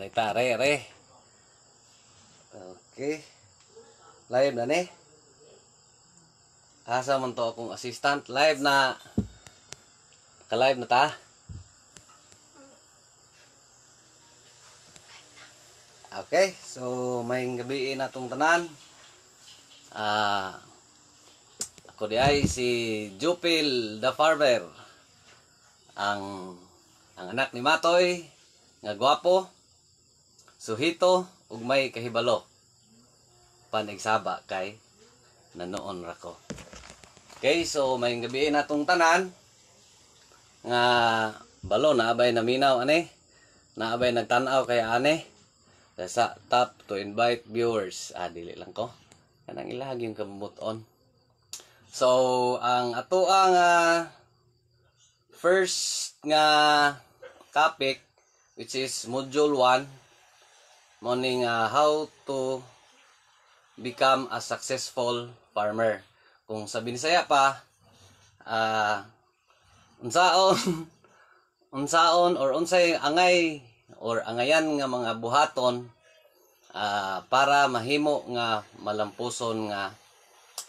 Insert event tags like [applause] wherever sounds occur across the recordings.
Narita, re, re. Okay. Live na ni. Asa man to akong assistant. Live na. Ka-live na ta. Okay. So, may gabi na itong tanan. Ah, ako di ay si Jupil the Farmer. Ang ang anak ni Matoy nga gwapo Suhito ug may kahibalo. Panigsaba kay nanoon ra ko. Okay, so may gabi natong tanan nga balo na abay naminaw ani. Na abay nagtan-aw kay ani. Sa top to invite viewers. Ah, dili lang ko. Kanang ilahag yung kamuton. So, ang ato ang uh, first nga topic which is module 1 morning uh, how to become a successful farmer kung sa saya pa uh, unsaon [laughs] unsaon or unsay angay or angayan nga mga buhaton uh, para mahimo nga malampuson nga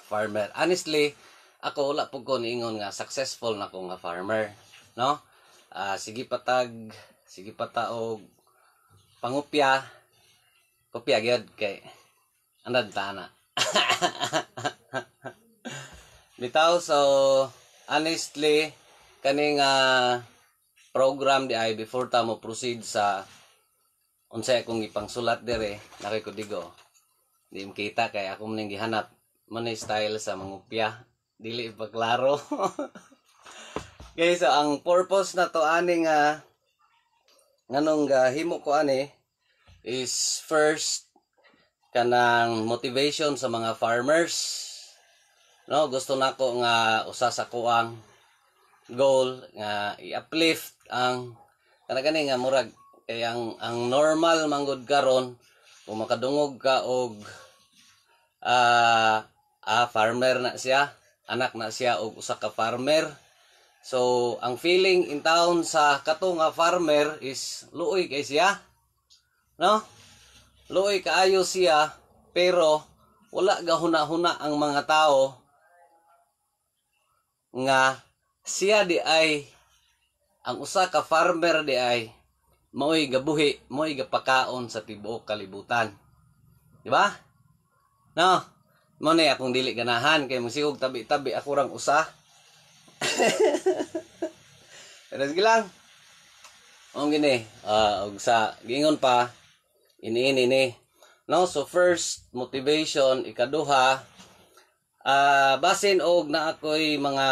farmer honestly ako wala pud ko niingon nga successful na ko nga farmer no uh, sige patag sige pataog pangupya kopya gyud kay andad ta na bitaw [laughs] so honestly kaning uh, program di ay before ta mo proceed sa unsay akong ipangsulat dere nakay ko digo di makita kay ako man gihanap man style sa mangupya dili pa klaro [laughs] okay so ang purpose na to aning uh, nganong uh, himo ko ani is first kanang motivation sa mga farmers no gusto nako nga usa sa kuang goal nga i-uplift ang kana gani nga murag kay ang ang normal manggod karon kung makadungog ka og uh, ah, farmer na siya anak na siya og usa ka farmer so ang feeling in town sa kato nga farmer is luoy kay siya No? Luoy kaayo siya, pero wala gahuna-huna ang mga tao nga siya di ay ang usa ka farmer di ay mao'y gabuhi, mao'y gapakaon sa tibuok kalibutan. Di ba? No. Mo ni akong dili ganahan kay musiog tabi-tabi ako rang usa. [laughs] Pero sige lang. Ang gini, uh, og sa gingon pa ini ini ni no so first motivation ikaduha uh, basin og na ako'y mga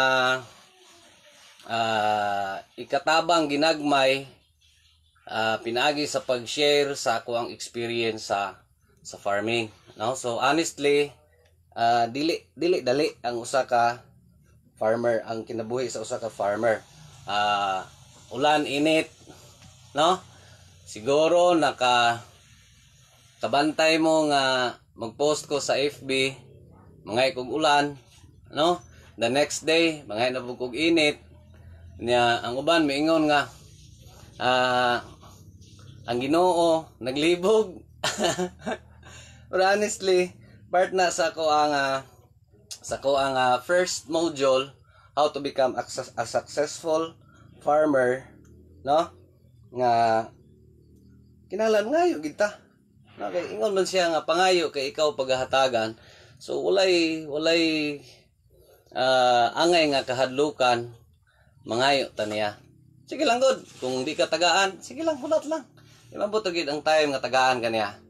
uh, ikatabang ginagmay uh, pinaagi sa pag-share sa ako ang experience sa sa farming no so honestly uh, dili dili dali ang usa ka farmer ang kinabuhi sa usa ka farmer uh, ulan init no siguro naka kabantay mo nga magpost ko sa FB mga ikog ulan no the next day mga na kog init niya ang uban miingon nga uh, ang Ginoo naglibog [laughs] but honestly part na sa ko ang uh, sa ko ang uh, first module how to become a, a successful farmer no nga kinalan nga yung kita na ingon man siya nga pangayo kay ikaw paghatagan so walay walay uh, angay nga kahadlukan mangayo ta niya sige lang god kung di ka tagaan sige lang hulat lang imabot gid ang time nga tagaan kaniya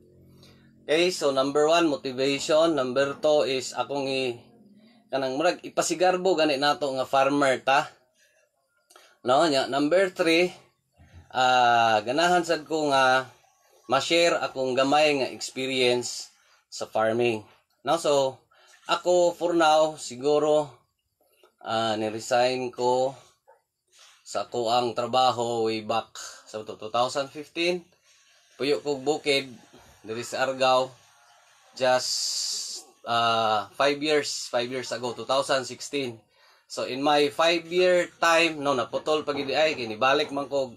okay so number one motivation number two is akong i kanang murag ipasigarbo gani nato nga farmer ta no nya number three uh, ganahan sad ko nga ma-share akong gamay nga experience sa farming. Now, so, ako for now, siguro, uh, ni-resign ko sa ako ang trabaho way back sa 2015. Puyo ko bukid, diri sa Argao, just 5 uh, ah, five years, 5 years ago, 2016. So, in my 5-year time, no, naputol pag ay, kinibalik man ko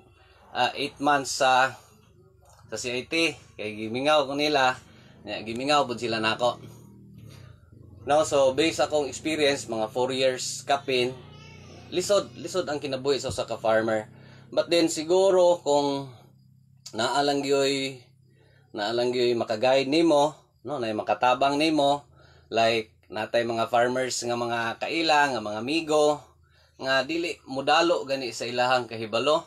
8 uh, ah, months sa sa CIT kay gimingaw ko nila nya gimingaw pud sila nako no so based akong experience mga 4 years kapin lisod lisod ang kinabuhi sa usa ka farmer but then siguro kung naalang gyoy naalang gyoy makagaid nimo no na makatabang nimo like natay mga farmers nga mga kaila nga mga amigo nga dili mudalo gani sa ilahang kahibalo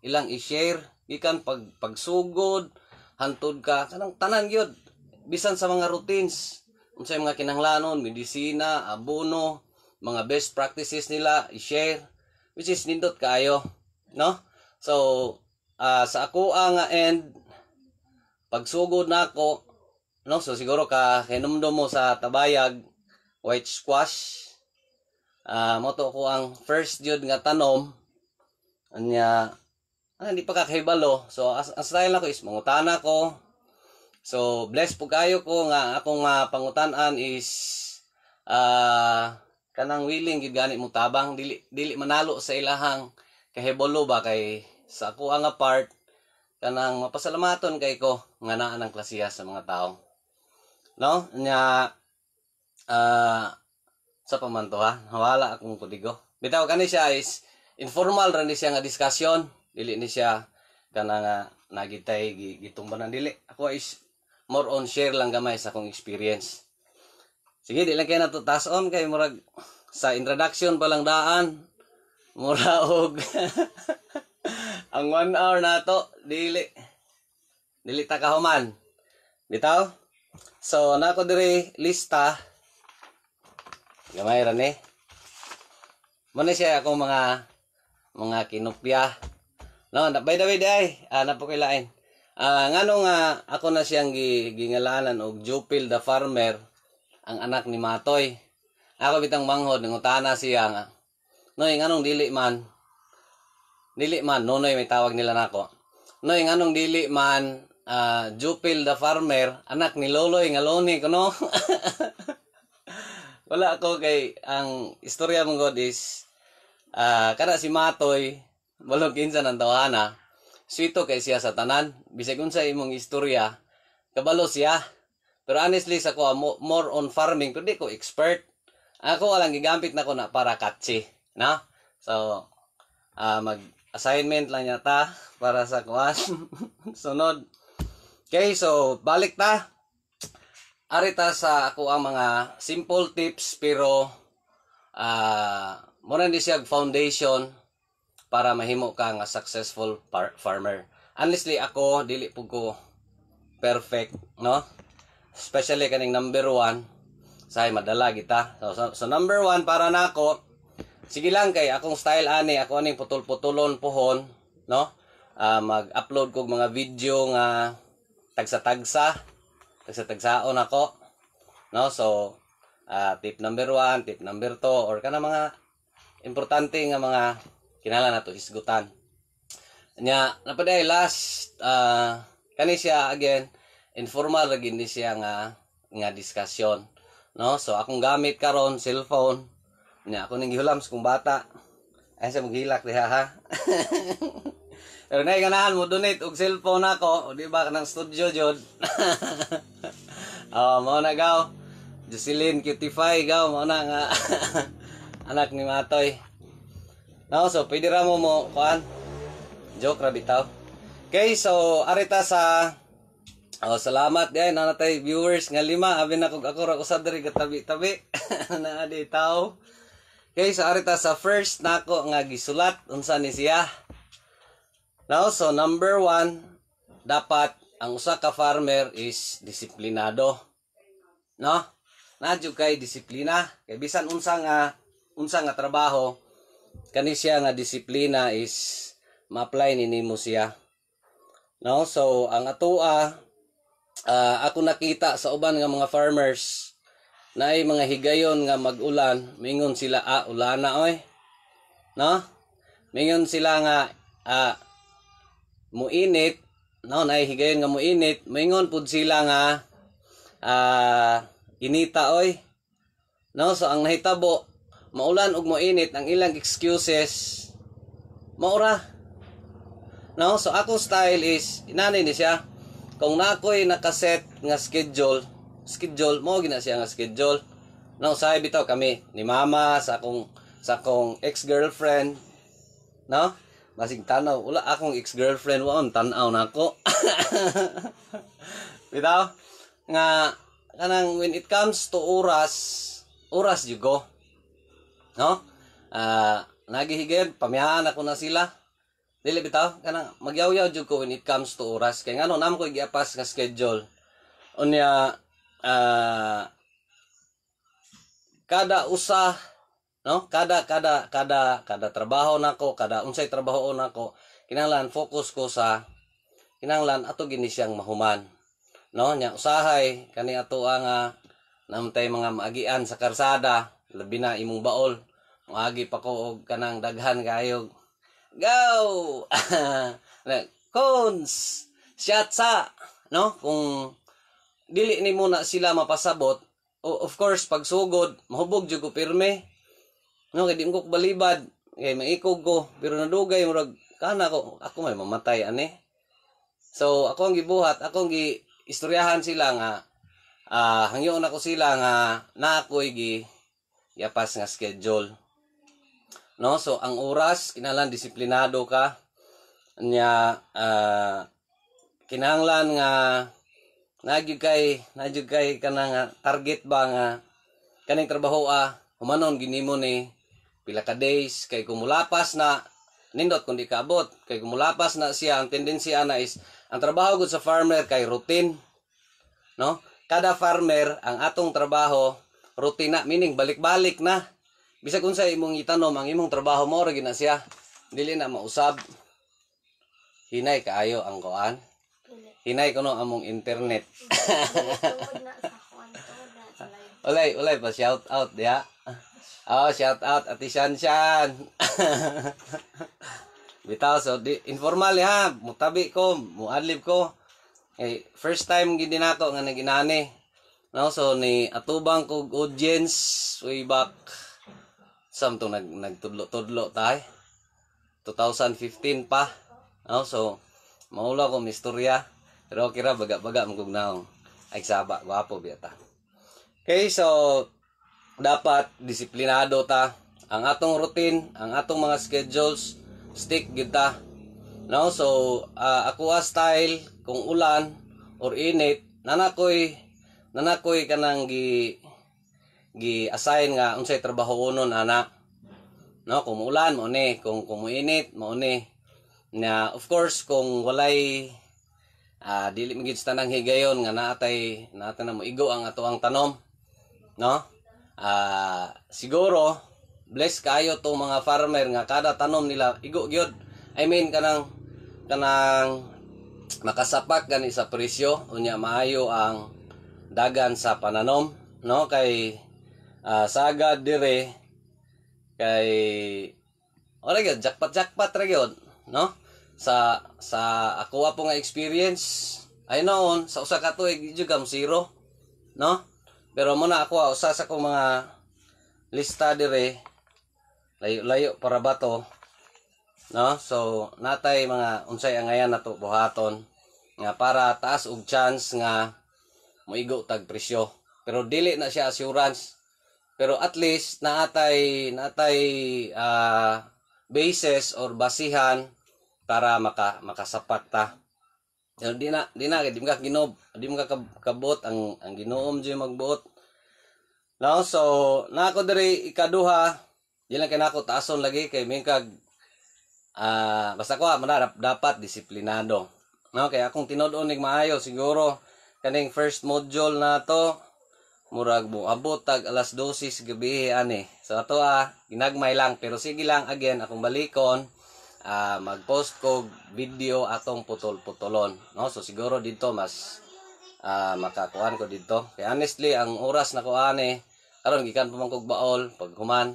ilang i-share ikan pag pagsugod hantod ka kanang tanan gyud bisan sa mga routines unsay mga kinahanglanon medisina abono mga best practices nila i-share which is nindot kaayo no so uh, sa ako ang ah, end pagsugod na ako no so siguro ka hinumdum mo sa tabayag white squash uh, moto ko ang first jud nga tanom anya ah, hindi pa kakahibalo. So, as, ang style ako is mangutana ko. So, bless po kayo ko nga akong uh, pangutanan is uh, kanang willing gid gani mo tabang dili dili manalo sa ilahang kahibalo ba kay sa ako nga part kanang mapasalamaton kay ko nga naa ng klasiya sa mga tao. No? Nya uh, sa pamanto ha. Wala akong kuligo. Bitaw kani is informal ra ni siya nga diskusyon dili ni siya kana nga nagitay gitumban ng dili ako is more on share lang gamay sa akong experience sige dili lang kaya nato taas on kay murag sa introduction pa lang daan mura [laughs] og [laughs] ang 1 hour nato dili dili ta kahuman bitaw so nako dire lista gamay ra ni eh. siya akong mga mga kinupya No, by the way, day, ah, na po kailain. Ah, ngano ako na siyang gi, gingalanan og Jupil the Farmer, ang anak ni Matoy. Ako bitang manghod ng utana siya nga. Noy, nganong dili man? Dili man, nonoy may tawag nila nako. Noy, nganong dili man uh, Jupil the Farmer, anak ni Loloy nga Loni kuno. [laughs] Wala ako kay ang istorya mong God is uh, kada si Matoy balog kinsa ng tawhana sweeto kay siya sa tanan bisag unsa imong istorya kabalo siya pero honestly sa ko more on farming pero di ko expert ako lang gigampit na ko na para katsi na so uh, ah, mag assignment lang yata para sa kuan [laughs] sunod okay so balik ta arita sa ako ang mga simple tips pero uh, mo na siya foundation para mahimo ka nga successful par- farmer. Honestly ako dili pud ko perfect, no? Especially kaning number 1 say madala kita. So, so, so number 1 para nako na sige lang kay akong style ani, ako aning putol-putulon pohon, no? Uh, mag-upload kog mga video nga tagsa-tagsa, tagsa-tagsaon ako, no? So uh, tip number 1, tip number 2 or kana mga importante nga mga kinala na to hisgutan nya napaday last uh, kani siya again informal ra gid siya nga nga diskasyon no so akong gamit karon cellphone nya ako ning gihulam sa kong bata ay sa maghilak diha ha [laughs] pero nay ganahan mo donate og cellphone ako di ba kanang studio jud [laughs] oh mao na gaw Jocelyn Cutify gaw mao na nga [laughs] anak ni Matoy No, so pwede ra mo mo kuan. Joke ra bitaw. Okay, so arita sa Oh, salamat din na natay viewers nga lima abi na kog ako ra usab diri katabi-tabi [laughs] na di tao. Okay, so arita sa first nako nga gisulat unsa ni siya. Now, so number one, dapat ang usa ka farmer is disiplinado. No? Nadyo kay disiplina. Kay bisan unsa nga unsa nga trabaho, kani siya nga disiplina is ma-apply ni nimo siya no so ang atoa uh, ah, ako nakita sa uban nga mga farmers na ay mga higayon nga mag-ulan, mingon sila ah ulana oy no mingon sila nga ah, muinit no na higayon nga muinit mingon pud sila nga ah, inita oy no so ang nahitabo maulan ug moinit ang ilang excuses maura no so ako style is inani ni siya kung nakoy nakaset nga schedule schedule mo gina siya nga schedule no say bitaw kami ni mama sa akong sa akong ex-girlfriend no basig tanaw wala akong ex-girlfriend waon tanaw na ako [laughs] bitaw nga kanang when it comes to oras oras jugo no uh, ah, nagihigayon pamiyahan ako na sila dili bitaw kanang magyawyaw jud ko when it comes to oras kay ngano namo ko giapas nga schedule unya uh, kada usa no kada kada kada kada trabaho nako kada unsay trabaho nako kinahanglan focus ko sa kinahanglan ato gini siyang mahuman no nya usahay kani ato ang uh, namtay mga maagian sa karsada labi na imong baol magi pa ko og kanang daghan kayo go [laughs] cones siatsa no kung dili ni mo na sila mapasabot of course pag sugod mahubog jud ko pirme no kay di ko balibad kay maikog ko pero nadugay murag kana ko ako may mamatay ani so ako ang gibuhat ako ang gi istoryahan sila nga uh, ah, hangyoon ako sila nga na ako'y gi Yapas nga schedule. No, so ang oras kinahanglan disiplinado ka nya uh, kinahanglan nga nagyud kay nagyud kay kanang target ba nga kaning trabaho ah humanon ginimo ni pila ka days kay kumulapas na nindot kundi kaabot kay kumulapas na siya ang tendensiya na is ang trabaho gud sa farmer kay routine no kada farmer ang atong trabaho rutina meaning balik-balik na bisag unsa imong itanom ang imong trabaho mo ra na siya dili na mausab hinay kaayo ang kuan hinay kuno among internet Olay, [laughs] olay pa shout out diha oh shout out ati Shan Shan [laughs] bitaw so di, informal ha mutabi ko muadlib ko eh, first time gid nato nga naginani Now, so ni atubang kog audience way back samtong nag nagtudlo-tudlo tay. 2015 pa. Now, so maula ko mistorya pero kira baga-baga mong naong ay saba biya ta. Okay, so dapat disiplinado ta ang atong routine, ang atong mga schedules, stick kita. Now, so uh, ako style kung ulan or init, nanakoy nanakoy kanang gi gi assign nga unsay trabaho unon ana no kung ulan mo ni kung kumuinit mo ni na of course kung walay uh, dili mi tanang higayon nga naatay naatay na mo igo ang ato ang tanom no uh, siguro bless kayo to mga farmer nga kada tanom nila igo gyud i mean kanang kanang makasapak gani sa presyo unya maayo ang dagan sa pananom no kay uh, ah, saga dire kay ora gyud jackpot jackpot ra gyud no sa sa ako po nga experience ay noon sa usa ka tuig jugam zero no pero muna na ako ah, usa sa kong mga lista dire layo-layo para bato no so natay mga unsay angayan nato buhaton nga para taas og chance nga moigo tag presyo pero dili na siya assurance pero at least naatay naatay uh, basis or basihan para maka makasapat ta pero di na di na di mga ginob di mga kabot ang ang ginoom jud magbuot no so na ako diri ikaduha di lang kinako nako taason lagi kay mingkag ah uh, basta ko man dapat disiplinado no kay akong tinud-on ning maayo siguro kaning first module na to murag mo abot tag alas 12 gabi ani so ato ah ginagmay lang pero sige lang again akong balikon ah, mag ko video atong putol-putolon no so siguro dito mas ah, makakuan ko dito kay honestly ang oras na ko ani karon gikan pa man kog baol pag human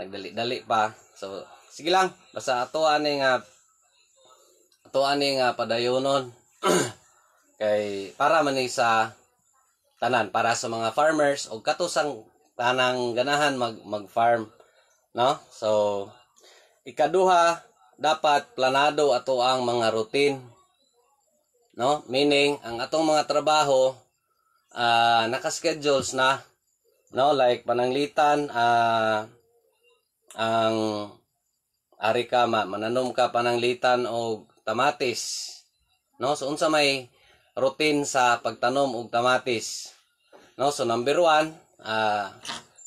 nagdali-dali pa so sige lang basta ato ani nga ato ani nga padayonon [clears throat] kay para man sa tanan para sa mga farmers og katusang tanang ganahan mag mag-farm no so ikaduha dapat planado ato ang mga routine no meaning ang atong mga trabaho uh, naka-schedules na no like pananglitan uh, ang ari ka ma mananom ka pananglitan og tamatis no so unsa may routine sa pagtanom og tamatis. No, so number 1, uh, ah,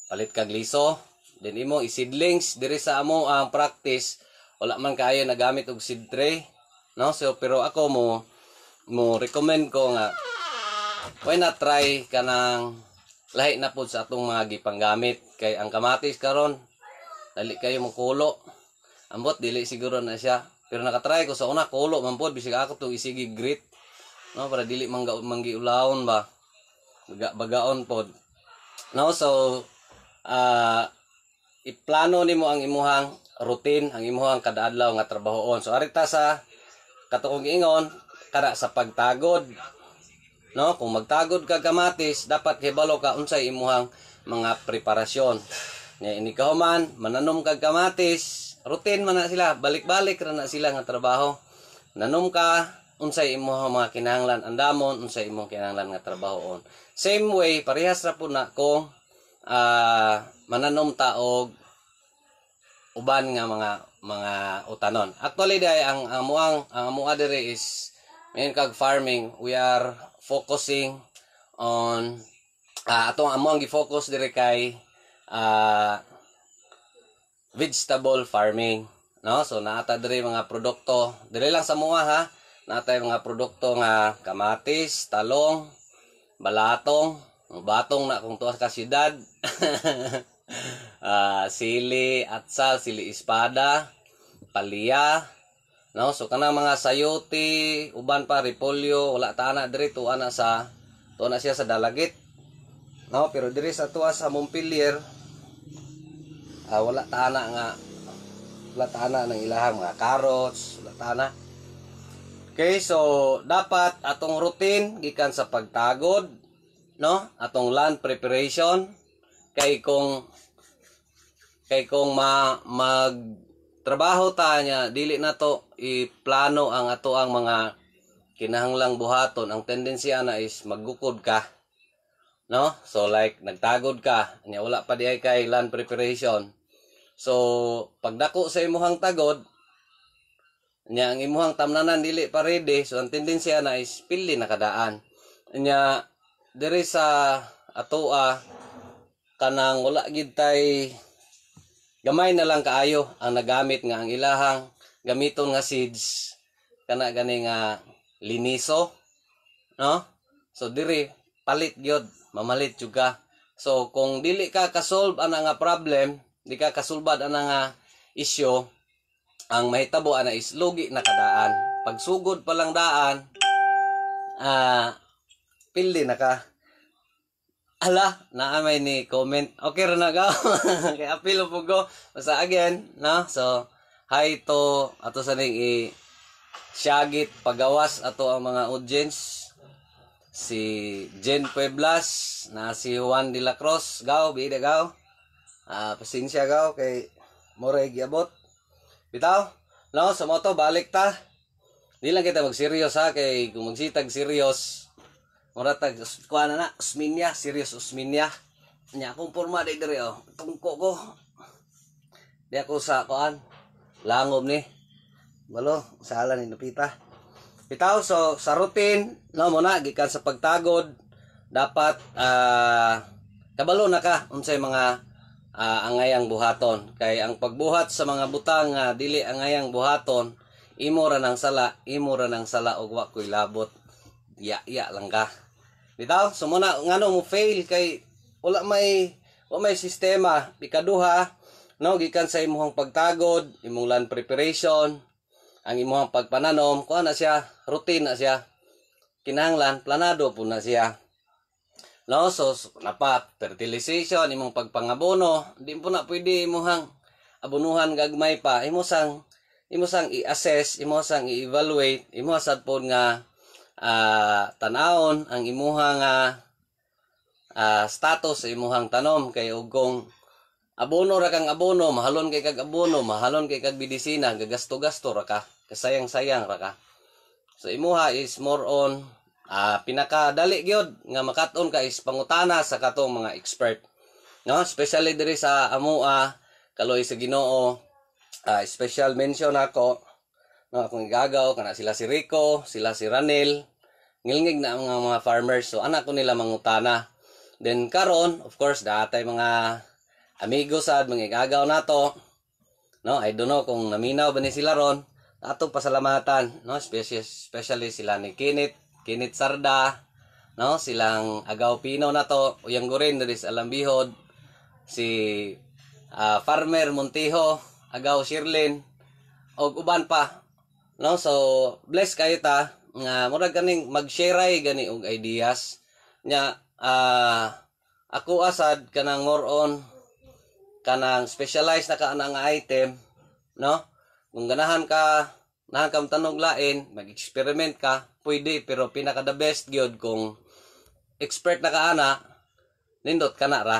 palit kag liso, then imo isidlings diri sa amo ang practice wala man kaayo nagamit og seed tray, no? So pero ako mo mo recommend ko nga why not try kanang lahi na pod sa atong mga gipanggamit kay ang kamatis karon dali kayo mo kulo. Ambot dili siguro na siya. Pero nakatry ko sa una kulo man pod bisig ako to isigi grit no para dili mangga manggi ulaon ba baga, bagaon pod no so uh, iplano nimo ang imuhang routine ang imuhang kadaadlaw nga trabahoon so ari ta sa katuong ingon kada sa pagtagod no kung magtagod ka kamatis dapat hibalo ka unsay imuhang mga preparasyon nga ini man mananom kag kamatis routine man na sila balik-balik ra na sila nga trabaho nanom ka unsay imong mga kinahanglan andamon unsay imong kinahanglan nga trabahoon same way parehas ra po na ko uh, mananom ta og uban nga mga mga utanon actually dai ang amuang ang amua dire is main kag farming we are focusing on uh, ah, atong among gi-focus dire kay uh, vegetable farming no so naata dire mga produkto dire lang sa mua ha natay mga produkto nga kamatis, talong, balatong, batong na kung tuwas ka syudad. uh, [laughs] ah, sili atsal, sili espada, palia, no? So kana mga sayote, uban pa repolyo, wala ta ana diri tuwa na sa tuwa na siya sa dalagit. No, pero diri sa tuwa sa Montpellier uh, wala ta ana nga wala ta ana ng ilahang mga carrots, wala ta ana Okay, so dapat atong routine gikan sa pagtagod, no? Atong land preparation kay kung kay kung ma mag trabaho ta niya, dili na to iplano ang ato ang mga kinahanglang buhaton. Ang tendency ana is maggukod ka. No? So like nagtagod ka, nya wala pa di kay land preparation. So pagdako sa imong tagod, Nya ang imuhang tamnanan dili parede so ang tendensya na is pili nakadaan. Nya dere sa atoa kanang wala gid tay gamay na lang kaayo ang nagamit nga ang ilahang gamiton nga seeds kana gani nga liniso no so dire palit gyud mamalit juga so kung dili ka ka solve ana nga problem di ka kasulbad ana nga isyo ang mahitabo ana is lugi na kadaan pagsugod pa lang daan ah uh, pili na ka ala naamay ni comment okay ra na [laughs] kay apilo po go basta again no so hi to ato sa ning i Syagit pagawas ato ang mga audience si Jen Pueblas na si Juan de la Cruz gaw bida gaw ah uh, pasensya gaw kay moray giabot Bitaw, no, sa moto, balik ta. Di lang kita mag magseryos ha, kay kung magsitag serios, mura tag, kuha na na, usminya, serious usminya. Nya, akong forma di diri, oh, tungko ko. Di ako sa, kuan, langob ni. Balo, sala ni Lupita. Bitaw, so, sa routine, no, muna, gikan sa pagtagod, dapat, ah, uh, kabalo na ka, unsay mga uh, ang buhaton kay ang pagbuhat sa mga butang nga ah, dili ang buhaton imo ra nang sala imo ra nang sala og wa koy labot ya ya lang ka bitaw so muna ngano mo fail kay wala may wala may sistema ikaduha no gikan sa imong pagtagod imong land preparation ang imong pagpananom kuha na siya routine na siya kinahanglan planado po na siya No, so, napa fertilization imong pagpangabono, di po na pwede imuhang abunuhan gagmay pa. Imo sang imo sang i-assess, imo i-evaluate, imo sad nga uh, ah, tan ang imuha nga uh, ah, status sa imuhang tanom kay ugong abono ra kang abono, mahalon kay kag abono, mahalon kay kag bidisina, gagasto-gasto ra ka, kasayang-sayang ra ka. So imuha is more on uh, pinakadali gyud nga makaton ka is pangutana sa katong mga expert no especially diri sa amua ah, kaloy sa Ginoo uh, special mention ako no akong gagaw kana sila si Rico sila si Ranel ngilngig na ang mga, mga farmers so anak ko nila mangutana then karon of course datay mga amigo sad mga gagaw nato no i don't know kung naminaw ba ni sila ron Ato pasalamatan no especially, especially sila ni Kenneth Kinit Sarda, no? Silang Agaw Pino na to, Uyang Gurin, diri Alambihod, si uh, Farmer Montijo, Agaw Shirlin, og uban pa. No? So, bless kayo ta nga murag kaning mag-share gani og ideas nya uh, ako asad kanang more on kanang specialized na kanang item no kung ganahan ka na kam tanog lain, mag-experiment ka, pwede pero pinaka the best gyud kung expert na ka ana, nindot ka na ra.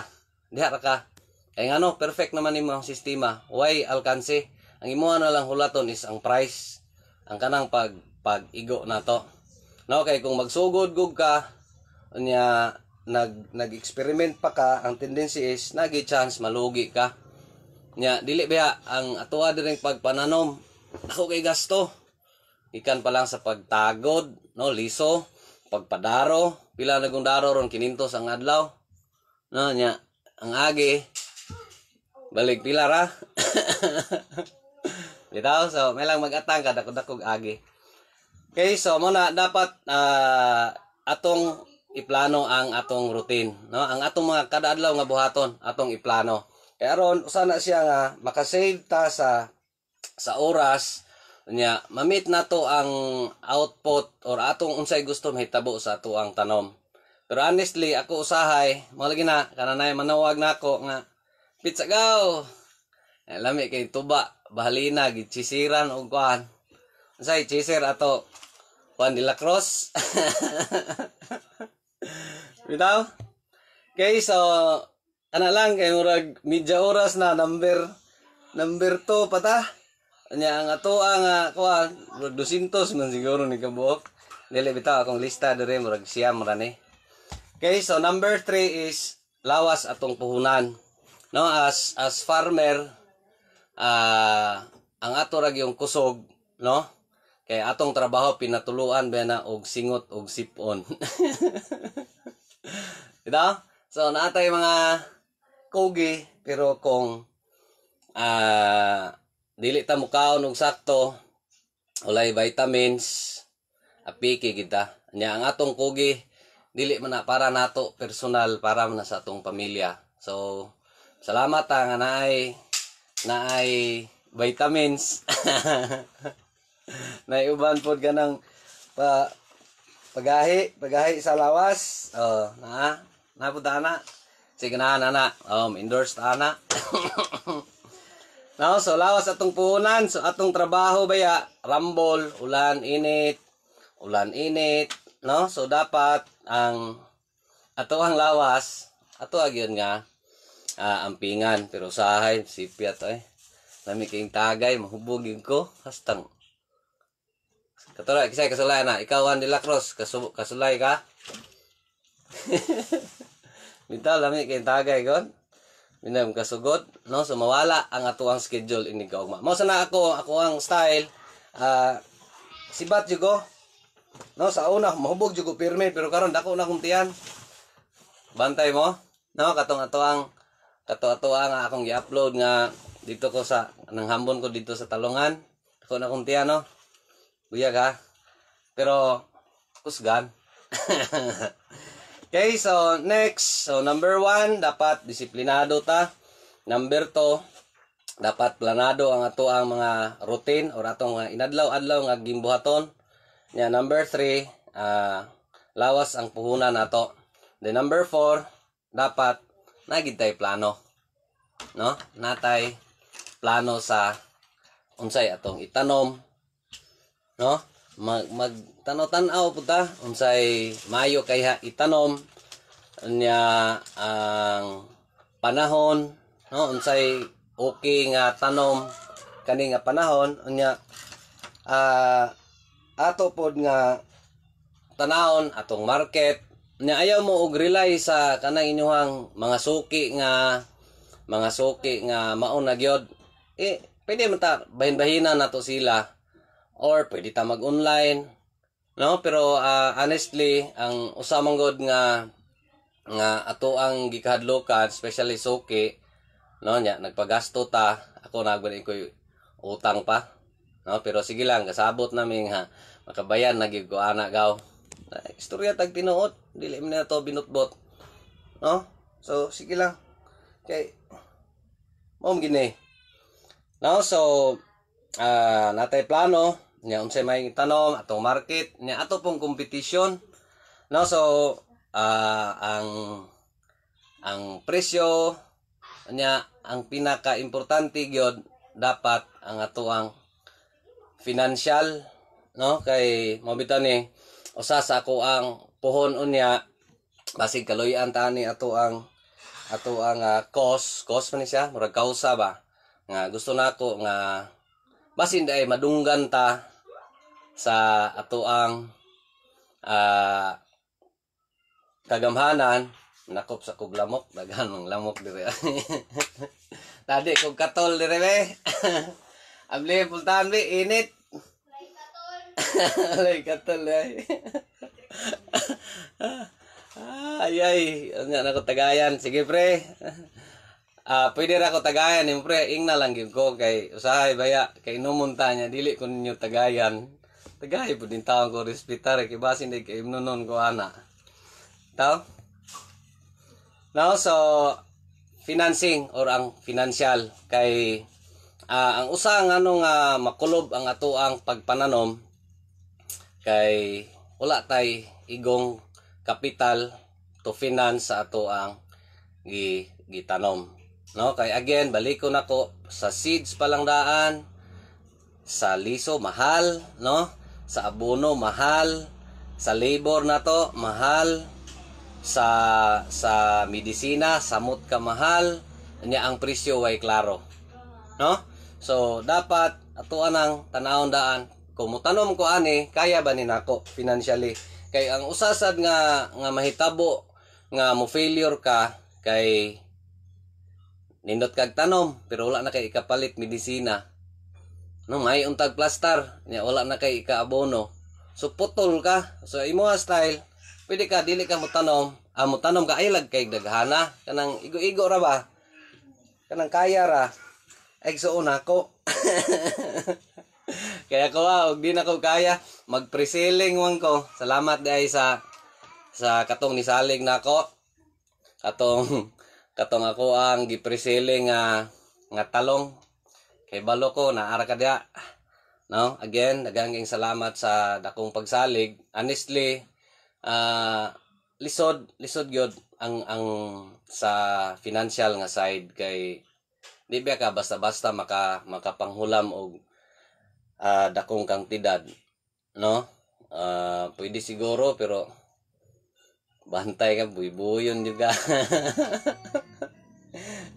Diha ra ka. Kay ngano, perfect naman nimo ang sistema. Why alkanse? Ang imo na lang hulaton is ang price. Ang kanang pag pag-igo na to. No, kay kung magsugod gug ka, unya nag nag-experiment pa ka, ang tendency is nagi chance malugi ka. Nya dili ba ang atoa diring pagpananom ako kay gasto. Ikan pa lang sa pagtagod, no, liso, pagpadaro, pila na kong daro ron kinintos ang adlaw. No, nya, ang agi. Balik pila ra. [laughs] Bitaw, so may lang mag-atang ka dakog agi. Okay, so muna, dapat uh, atong iplano ang atong routine, no? Ang atong mga kada adlaw nga buhaton atong iplano. Kaya aron usa na siya nga makasave ta sa sa oras nya mamit na to ang output or atong unsay gusto mahitabo sa tuang tanom pero honestly ako usahay mo na kananay manawag na ako nga pizza gaw eh, lami kay tuba bahalina gichisiran og kuan unsay chisir ato kuan de la cross [laughs] bitaw okay so ana lang kay murag medya oras na number number 2 pata nya ato ang nga kuan 200 man siguro ni kabuok dili akong lista dere murag siyam ra ni okay so number 3 is lawas atong puhunan no as as farmer uh, ang ato ra yung kusog no kay atong trabaho pinatuluan ba na og singot og sipon Diba? [laughs] So, naatay mga kogi, pero kung uh, dili ta mukaon og sakto walay vitamins apiki kita nya ang atong kugi dili man para nato personal para man sa atong pamilya so salamat ta nga naay naay vitamins [laughs] naay uban pod ganang pa pagahi pagahi sa lawas oh na napud ana sige na ana oh um, endorse ana [coughs] Now, so lawas atong puhunan, so atong trabaho baya, rambol, ulan init, ulan init, no? So dapat ang ato ang lawas, ato agyon nga uh, ah, ampingan pero sahay sipyat ay. Eh. Lami king tagay mahubog yun ko hastang. Katara kisay kasulay na ikaw ang dilakros, cross kasulay ka. Bitaw [laughs] lami king tagay gon minam kasugot no so mawala ang atuang schedule ini kaugma mao sana ako ako ang style uh, sibat jugo no sa una mahubog jugo pirmi pero karon dako na kong tiyan bantay mo no katong atuang kato atuang nga akong i upload nga dito ko sa nang hambon ko dito sa talungan ako na kong tiyan no buyag ha pero kusgan [laughs] Okay, so next. So number one, dapat disiplinado ta. Number two, dapat planado ang ato ang mga routine or atong mga inadlaw-adlaw nga gimbuhaton. Nya number three, uh, lawas ang puhunan nato. Then number four, dapat nagitay plano. No? Natay plano sa unsay atong itanom. No? mag mag tanaw tanaw puta unsay mayo kay kaya itanom nya ang panahon no unsay okay nga tanom kani nga panahon unya uh, ato pod nga tanaon atong market nya ayaw mo og rely sa kanang inyuhang mga suki nga mga suki nga mao na gyud eh pwede man ta bahin-bahinan nato sila or pwede ta mag online no pero uh, honestly ang usa god nga nga ato ang gikahadlokan especially soki no nya nagpagasto ta ako nagbuhat ko utang pa no pero sige lang kasabot namin ha makabayan nagig ko ana gaw istorya tag tinuot dili man na to binutbot no so sige lang okay mom gini no so uh, natay plano nya unsay may tanom ato market nya ato pong competition no so uh, ang ang presyo nya ang pinaka importante gyud dapat ang atoang financial no kay mabita ni usa sa ako ang puhon unya basig kaloyan ta ni ato ang ato ang uh, ah, cost cost man siya murag kausa ba nga gusto nako na nga basin dai madunggan ta sa atoang uh, ah, kagamhanan nakop sa kog lamok [laughs] daghan mang lamok dire [laughs] tadi kog katol dire eh. be [laughs] abli pultan be init lay katol eh. lay ay ay nga na ko tagayan sige pre Ah, uh, pwede ra ko tagayan, eh, pre, ing na lang gyud ko kay usahay baya kay inomon ta dili ko nyo tagayan. Tagay po din taong ko respetare kay basin ni kay nonon ko ana. Tao? Now so financing or ang financial kay uh, ang usa nga ano nga makulob ang ato ang pagpananom kay wala tay igong capital to finance sa ato ang gi, gitanom. No, kay again balik ko nako sa seeds pa lang daan sa liso mahal, no? sa abono mahal, sa labor na to mahal, sa sa medisina samot ka mahal, nya ang presyo way klaro. No? So dapat atuan ang tanawon daan kung mutanom ko ani kaya ba ni nako financially kay ang usasad nga nga mahitabo nga mo failure ka kay nindot kag tanom pero wala na kay ikapalit medisina no may untag plaster niya wala na kay kaabono so putol ka so imo style pwede ka dili ka motanom ah, motanom ka aylag kay daghana kanang igo-igo ra ba kanang kaya ra egsoon ako [laughs] kaya ko ah, og di na ko kaya mag preselling man ko salamat day sa sa katong ni salig ko katong [laughs] katong ako ah, ang gipreselling nga ah, nga talong Kay balo ko na ara kadya. No? Again, daghang salamat sa dakong pagsalig. Honestly, uh, lisod lisod gyud ang ang sa financial nga side kay di ba ka basta-basta maka makapanghulam og uh, ah, dakong kantidad no? Uh, pwede siguro pero bantay ka, buy-buyon yun ka.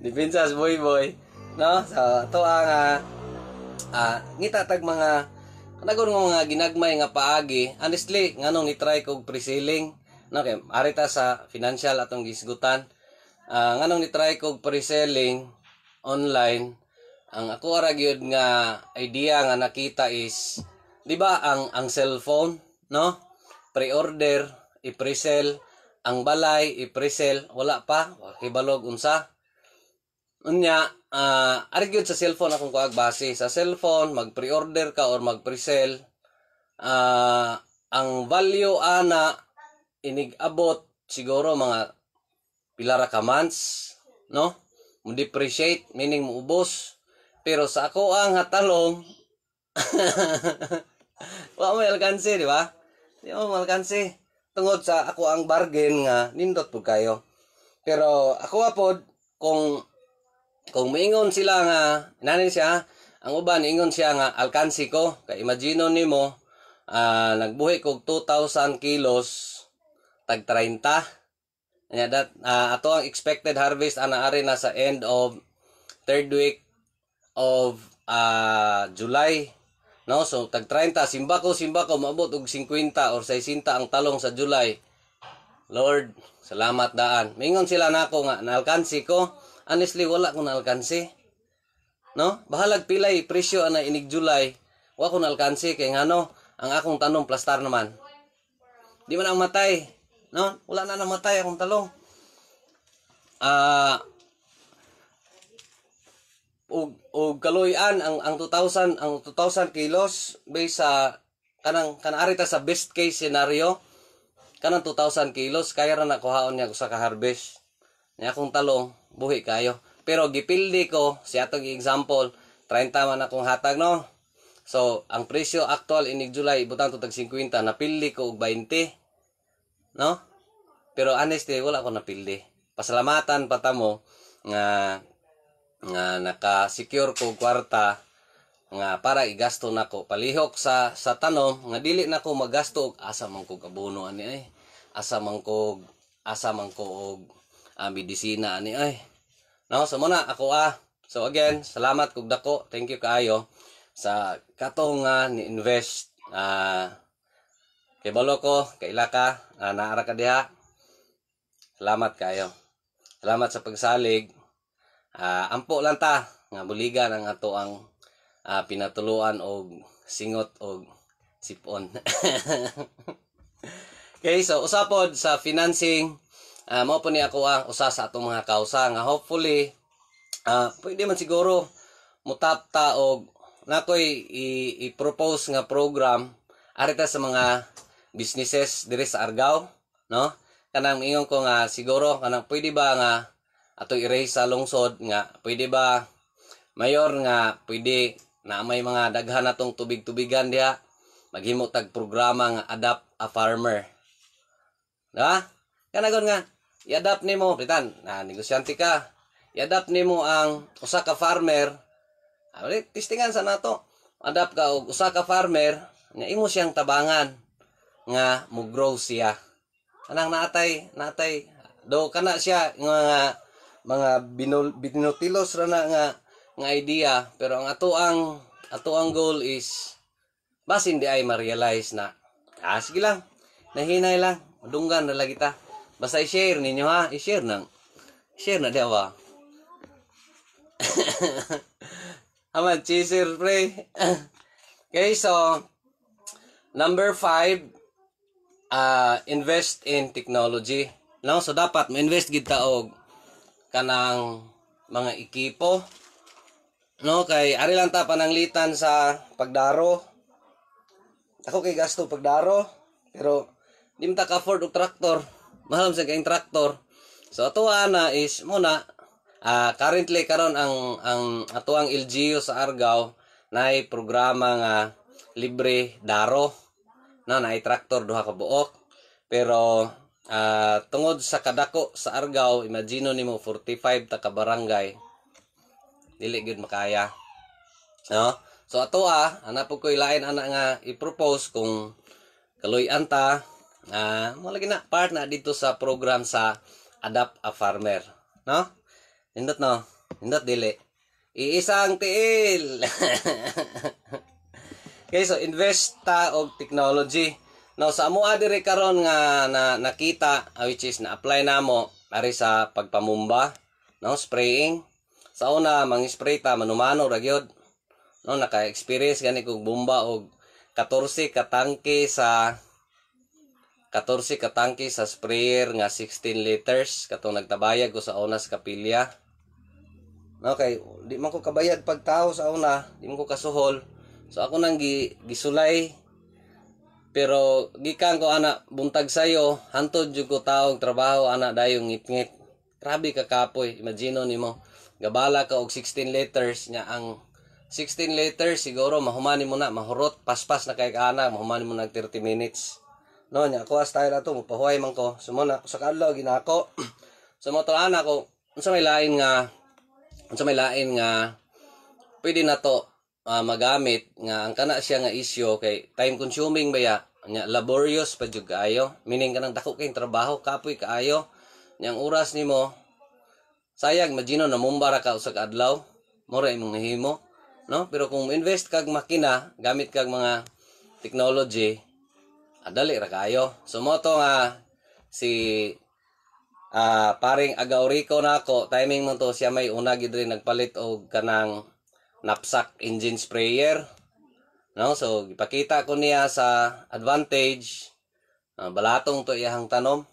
Dipinsa boy-boy no sa to ang uh, ah, uh, ah, nitatag mga Nagod nga mga ginagmay nga paagi. Honestly, nganong ni-try kog pre-selling. No, kay arita sa financial atong gisgutan. Uh, nganong ni-try kog pre-selling online. Ang ako ara gyud nga idea nga nakita is di ba ang ang cellphone, no? Pre-order, presell ang balay i presell wala pa, kibalog unsa. Unya, uh, ah, argyod sa cellphone akong kuag base. Sa cellphone, mag-pre-order ka or mag-pre-sell. Uh, ang value ana inigabot siguro mga pila ra ka months, no? Mo depreciate meaning mo ubos. Pero sa ako ang ah, hatalong [laughs] wa mo alkansi, di ba? Di mo alkansi. Tungod sa ako ang bargain nga nindot pud kayo. Pero ako apod kung kung moingon sila nga, nanin siya, ang uban ingon siya nga alkansi ko kay imagine nimo uh, nagbuhi kog 2000 kilos tag 30 nya that uh, ato ang expected harvest ana ari na sa end of third week of uh, July no so tag 30 simba ko simba ko maabot og 50 or 60 ang talong sa July Lord salamat daan mingon sila nako nga naalkansi ko honestly wala ko na alkansi no bahalag pilay presyo ana inig July wa ko na alkansi kay ngano ang akong tanong plastar naman di man ang matay no wala na namatay akong talong ah uh, og og kaloyan ang ang 2000 ang 2000 kilos based sa kanang kanari ta sa best case scenario kanang 2000 kilos kaya ra na kuhaon niya sa ka harvest Nya kung talo buhi kayo pero gipildi ko si atong example 30 man akong hatag no so ang presyo actual inig July butang to tag 50 napildi ko og 20 no pero honestly wala ko napildi pasalamatan patamo nga nga naka-secure ko kwarta nga para igasto nako palihok sa sa tanom nga dili nako magasto og asa man kog abono ani ay eh. asa man kog asa man ko og uh, medisina ani ay no so muna ako ah so again salamat kog dako thank you kaayo sa katong nga ah, ni invest uh, ah, kay balo ko kay ila ka uh, naara ka diha salamat kaayo salamat sa pagsalig uh, ampo lang ta nga buligan ang ato ang uh, pinatuluan og singot og sipon [laughs] okay so usapod sa financing uh, mao po ni ako ang ah, usa sa atong mga kausa nga hopefully uh, pwede man siguro mutapta og nakoy i-propose nga program arita sa mga businesses diri sa Argao no kanang ingon ko nga siguro kanang pwede ba nga ato i-raise sa lungsod nga pwede ba mayor nga pwede na may mga daghan atong tubig-tubigan diha maghimo tag programa nga adapt a farmer. Diba? Kanagon nga, i-adapt nimo bitan na ah, negosyante ka i-adapt nimo ang usa ka farmer ah, ali testingan sa nato adapt ka og usa ka farmer nga imo siyang tabangan nga mo-grow siya anang natay natay do kana siya nga mga binul, binutilos ra na nga nga idea pero ang ato ang ato ang goal is basin di ay ma-realize na ah sige lang nahinay lang dunggan na lagi ta Basta i-share ninyo ha. I-share nang. Share na di ba? [laughs] Aman, cheeser pre. [laughs] okay, so number five, uh, invest in technology. No, so dapat mo-invest gid ta kanang mga ekipo. No, kay ari lang ta pananglitan sa pagdaro. Ako kay gasto pagdaro, pero di ta ka afford og traktor mahalam sa kaing traktor so ato ana ah, is muna uh, currently karon ang ang atuang ang LGU sa Argao nay programa nga libre daro no nay traktor duha ka buok pero uh, tungod sa kadako sa Argao imagino nimo 45 ta ka barangay dili gyud makaya no so ato ana pud koy lain ana nga i-propose kung kaloy anta Ah, uh, malagi na part na dito sa program sa Adapt a Farmer no Indot no Indot dili iisang tiil [laughs] okay so invest ta og technology no sa amo adire karon nga na, nakita ah, which is na apply namo ari sa pagpamumba no spraying sa una mang spray ta manumano ra gyud no naka-experience gani kog bomba og 14 ka tangke sa 14 ka tangke sa sprayer nga 16 liters katong nagtabayag ko sa una sa kapilya. Okay, di man ko kabayad pagtao sa una, di man ko kasuhol. So ako nang gi, gisulay pero gikan ko ana buntag sayo hantod jud ko taog trabaho ana dayong ngitngit. Grabe ka kapoy, imagine nimo. Gabala ka og 16 liters nya ang 16 liters siguro mahuman mo na mahurot paspas na kay ana mahuman mo na 30 minutes No nya ko style ato mo pahuay man ko. Sumo na ko sa kadlaw ginako. [clears throat] Sumo to ana ko unsa may lain nga unsa may lain nga pwede na to uh, magamit nga ang kana siya nga isyo kay time consuming ba ya nya laborious pa jud kaayo meaning kanang dako kay trabaho kapoy kaayo nyang oras nimo sayag magino na mumbara ka usag adlaw mura imong himo no pero kung invest kag makina gamit kag mga technology adali ah, ra kayo sumoto nga si uh, paring Agaurico na ako timing mo to siya may una gid rin nagpalit og kanang knapsack engine sprayer no so ipakita ko niya sa advantage uh, balatong to iyahang tanom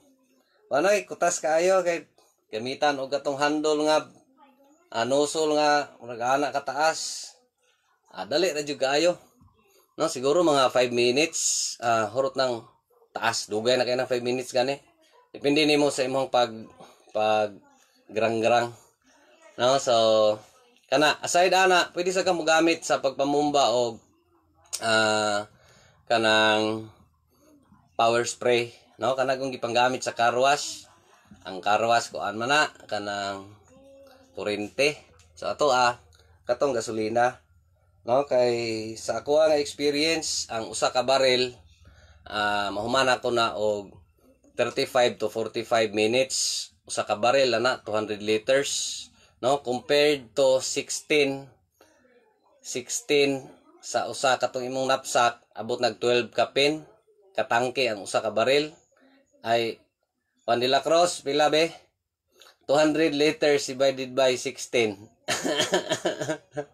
Panoy, kutas kayo. kay gamitan og atong handle nga anusol nga murag ana kataas. Ah, dali ra jud kaayo. No, siguro mga 5 minutes, uh, hurot ng taas. Dugay na kayo ng 5 minutes gani. Depende nimo sa imong pag pag grang-grang. No, so kana aside ana, pwede sa kamo gamit sa pagpamumba o uh, kanang power spray, no? Kana kung gipanggamit sa car wash, ang car wash kuan man na kanang kurente. So ato ah, katong gasolina no kay sa ako nga experience ang usa ka barrel uh, ah, mahuman ko na og 35 to 45 minutes usa ka barrel ana 200 liters no compared to 16 16 sa usa ka tong imong knapsack abot nag 12 ka pin ka tangke ang usa ka barrel ay Vanilla Cross pila be 200 liters divided by 16 [laughs]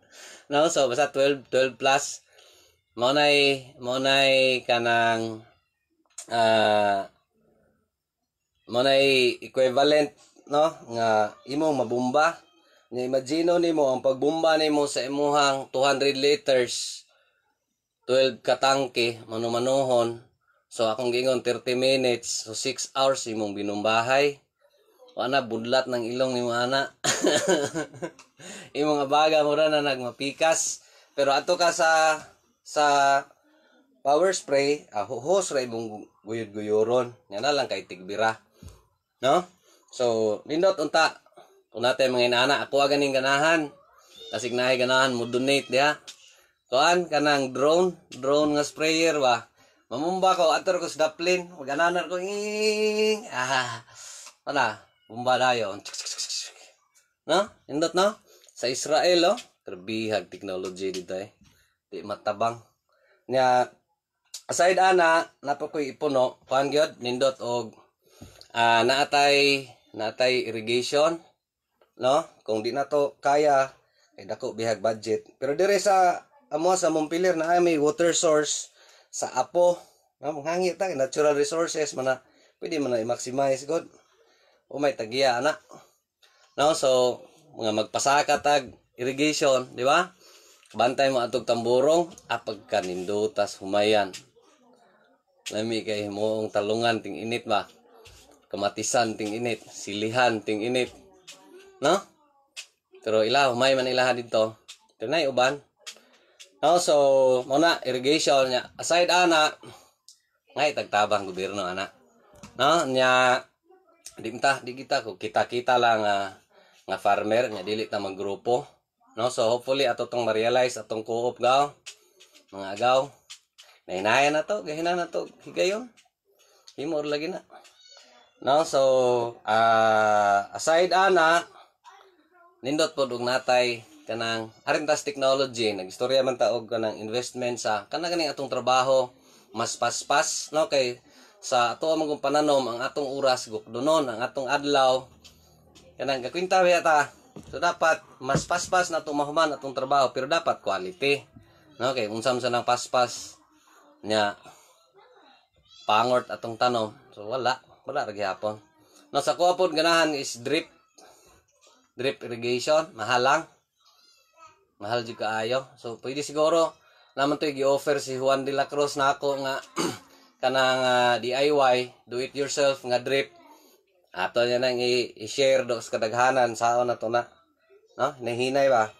no so basta 12 12 plus mo nay eh, mo nay eh kanang uh, ah, mo nay eh equivalent no nga imong mabumba ni imagine nimo ang pagbumba nimo sa imong 200 liters 12 katangke tangke manumanuhon so akong gingon 30 minutes so 6 hours imong binumbahay wala, budlat ng ilong ni Mana. Imong [laughs] abaga mo na nagmapikas. Pero ato ka sa sa power spray, ah, hose ra imong guyod-guyoron. Nga na lang kay tigbira. No? So, nindot unta. Kung natin mga inana, ako ganing ganahan. Kasi nahi ganahan mo donate diha. Kuan kanang drone, drone nga sprayer ba. Mamumba ko ator ko sa daplin, ganahan ko ing. Ah. Wala. Bumbalayo. No? Indot no? Sa Israel, oh. Terbihag technology dito eh. Di matabang. Nya, aside ana, ah, napakoy ipuno. Kuhan gyud nindot og uh, naatay natay irrigation no kung di na to kaya ay eh, dako bihag budget pero dire sa amo sa Montpelier na ay may water source sa Apo no hangit ta natural resources mana, na pwede man i-maximize god o may tagiya ana. No, so mga magpasaka tag irrigation, di ba? Bantay mo atog tamburong apag kanindutas humayan. Lami kay moong talungan ting init ba? Kamatisan ting init, silihan ting init. No? Pero ila humay man ila dito. Tinay uban. No, so muna irrigation nya. Aside ana, ngay tagtabang gobyerno ana. No, nya di kita di kita ko kita kita lang nga ah, nga farmer nga dili ta maggrupo no so hopefully ato tong ma-realize atong co-op gaw mga gaw nainayan na to gahina na to higayon himor lagi na no so uh, aside ana nindot pod og natay kanang arintas technology nagistorya man ta og kanang investment sa kanang kaning atong trabaho mas paspas no kay sa ato among pananom ang atong oras gukdunon ang atong adlaw kanang gakwinta ba ta so dapat mas paspas na tumahuman atong trabaho pero dapat quality okay unsam sa nang paspas nya pangort atong tanom so wala wala ra gyapon no sa kuha ganahan is drip drip irrigation mahalang mahal jud kaayo so pwede siguro naman to gi-offer si Juan de la Cruz na ako nga [clears throat] kanang DIY do it yourself nga drip ato niya nang i-share do sa kadaghanan saon na to na no nahinay ba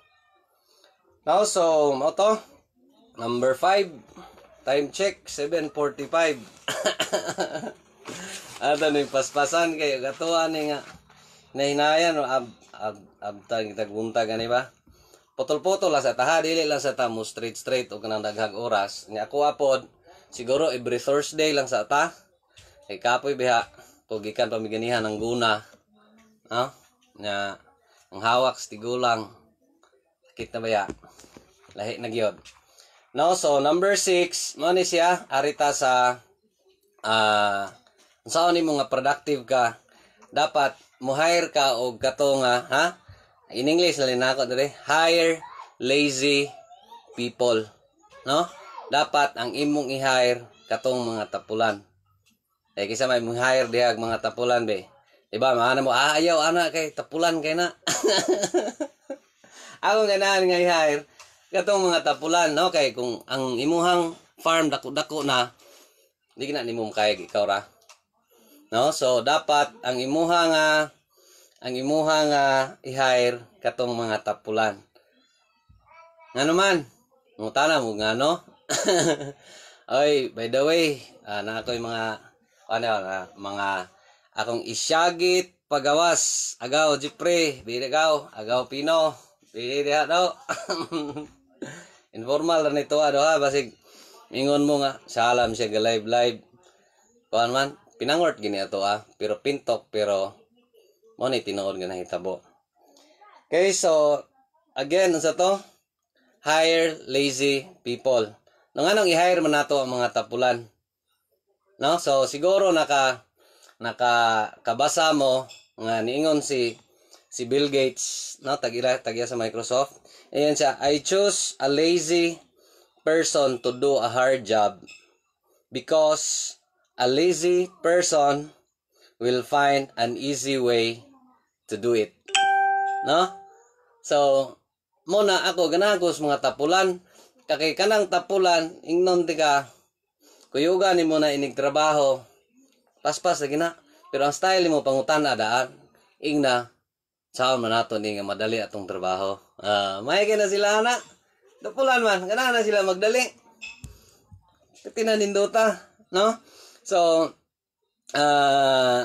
now so mo number 5 time check 7:45 [coughs] ato ni paspasan kay gatuan ni nga nahinayan ab ab abtang tagunta gani ba Potol-potol lang sa taha dili lang sa tamo straight straight og kanang daghag oras nya ako apod Siguro every Thursday lang sa ata. Kay kapoy biha kung gikan pamiganihan ng guna. No? Nya ang hawak sa tigulang. Kita baya. Lahi na gyud. No, so number 6, mo ni siya arita sa uh, ah, unsaon nimo nga productive ka dapat mo hire ka og kato ha in English na ako dire hire lazy people no dapat ang imong i-hire katong mga tapulan. Eh kisa may mong hire diha mga tapulan be. Diba, maana mo, ah, ayaw, ana, kay, tapulan kay na. [laughs] Ako nga naan nga i-hire, katong mga tapulan, no? Kay kung ang imuhang farm dako-dako na, hindi na nimong kay, ikaw ra. No? So, dapat ang imuha nga, ang imuha nga i-hire katong mga tapulan. Nga naman, mo tanam mo nga no, [laughs] Oy, by the way, uh, na ako mga ano na mga akong isyagit pagawas agaw Jipre, birigaw, agaw Pino, biriha no [laughs] Informal na ito ado ha basig ingon mo nga salam siya ga live live. Kuan man, pinangort gini ato ha pero pintok pero mo ni tinuod nga nahitabo. Okay, so again ano sa to hire lazy people nanganang i-hire man nato ang mga tapulan. No? So siguro naka naka kabasa mo nga niingon si si Bill Gates, no, tagira tagya sa Microsoft. Ayan siya, I choose a lazy person to do a hard job because a lazy person will find an easy way to do it. No? So, muna ako ganagos mga tapulan Kakay kanang tapulan, ingnon ti ka, kuyugan mo na inig trabaho, paspas na gina. Pero ang style mo pangutana daan, ingna, saan man nato ni nga madali atong trabaho. Uh, ah, may na sila na. Tapulan man, ganahan na sila magdali. Tinanindota, no? So, uh,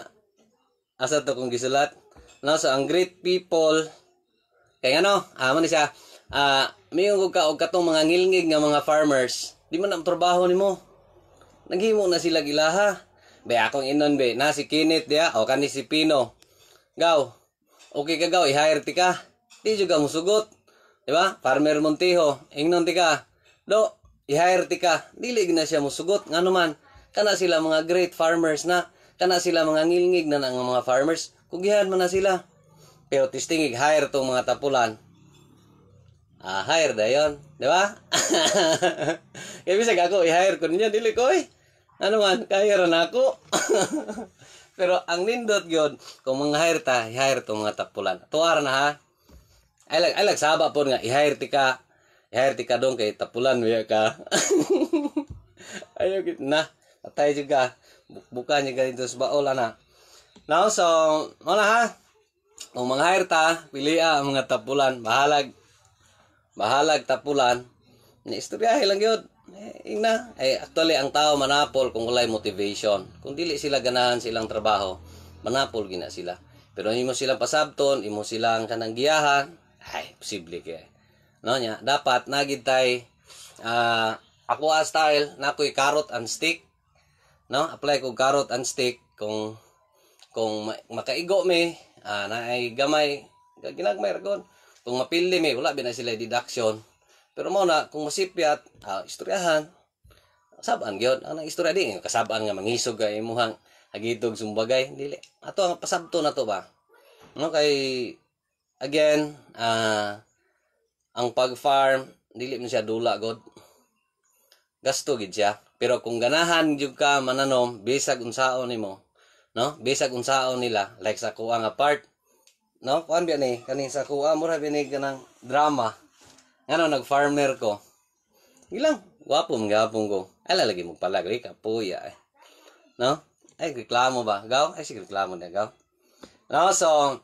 asa to kong gisulat? No, so ang great people, kaya ano, aman ah, siya, uh, ah, mayong ka og katong mga ngilngig nga mga farmers di man ang trabaho nimo naghimo na sila gilaha be akong inon be na si Kinit dia o kani si Pino gaw okay ka gaw i-hire ti ka di jud ka sugot. di ba farmer Montijo ingnon ti ka do i-hire ti ka dili na siya musugot ngano man kana sila mga great farmers na kana sila mga ngilngig na ng mga farmers kugihan man na sila pero tistingig hire tong mga tapulan Ah, hire da yon. Di ba? Kaya [laughs] bisa ako i-hire ko ninyo. Dili ko eh. Ano man, kahire na ako. [laughs] Pero ang nindot yon kung mga hire ta, i-hire to mga tapulan. Tuwar na ha. Ay lag, ay lag saba po nga, i-hire ti ka. I-hire ti ka doon kay tapulan niya ka. [laughs] Ayaw kit na. Patay juga. Buka niya ganito sa baola na. Now, so, muna ha. Kung mga hire ta, pili ah, mga tapulan. Bahalag mahalag tapulan ni istoryahe lang gyud eh, ingna eh, actually ang tao manapol kung walay motivation kung dili sila ganahan silang trabaho manapol gina sila pero imo sila pasabton imo silang kanang giyahan ay posible kay no nya dapat nagid tay uh, ah, ako style na ko'y carrot and stick no apply ko carrot and stick kung kung makaigo me uh, ah, na ay gamay ginagmay ragon kung mapili mi wala ba na sila deduction pero mo na kung masipyat ah, istoryahan kasabaan gyud ang nang istorya di kasabaan nga mangisog kay imuhang agitog sumbagay dili ato ang pasabto na to ba no kay again ah, ang pag farm dili man siya dula god gasto gid siya pero kung ganahan jud ka mananom bisag unsaon nimo no bisag unsaon nila like sa kuha apart no kuan ba ni kaning sa kuha mura ba ni kanang drama ngano nag farmer ko ilang guwapo mga gapon ko ala lagi mo pala gri kapuya eh. no ay reklamo ba gaw ay sige reklamo na gaw no so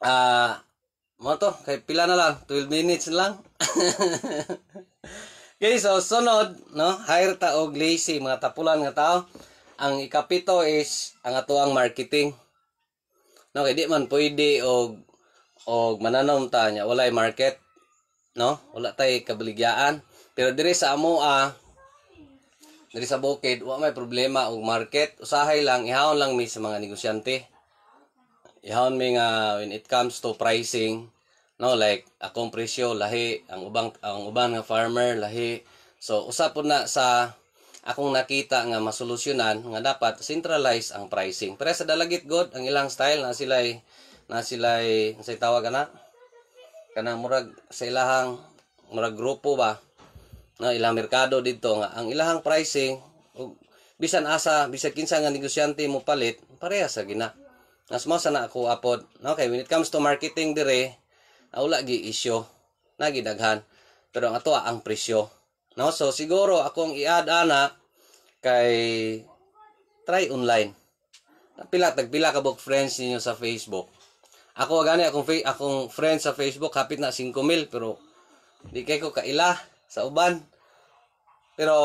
ah uh, mo to kay pila na lang 12 minutes lang [laughs] Okay, so sunod, no? Hire ta og lazy mga tapulan nga tao. Ang ikapito is ang atoang marketing. No, kay di man pwede og og mananom ta nya walay market, no? Wala tay kabaligyan. Pero diri sa amo ah, diri sa bukid wa may problema og market. Usahay lang ihawon lang mi sa mga negosyante. Ihawon mi nga when it comes to pricing, no like akong presyo lahi ang ubang ang ubang nga farmer lahi. So usapon na sa akong nakita nga masolusyonan nga dapat centralize ang pricing. Pero sa dalagit god ang ilang style na sila ay na sila ay sa tawag na kana murag sa ilahang murag grupo ba na ilang merkado dito nga ang ilahang pricing ug bisan asa bisan kinsa nga negosyante mo palit pareha sa gina. Nas mo sana ako apod. Okay, when it comes to marketing dire, wala gi issue na gidaghan. Pero ang ato ang presyo. No? So, siguro, akong i-add ana kay try online. Pila, tagpila ka book friends ninyo sa Facebook. Ako gani akong akong friends sa Facebook kapit na 5,000 pero di kay ko kaila sa uban. Pero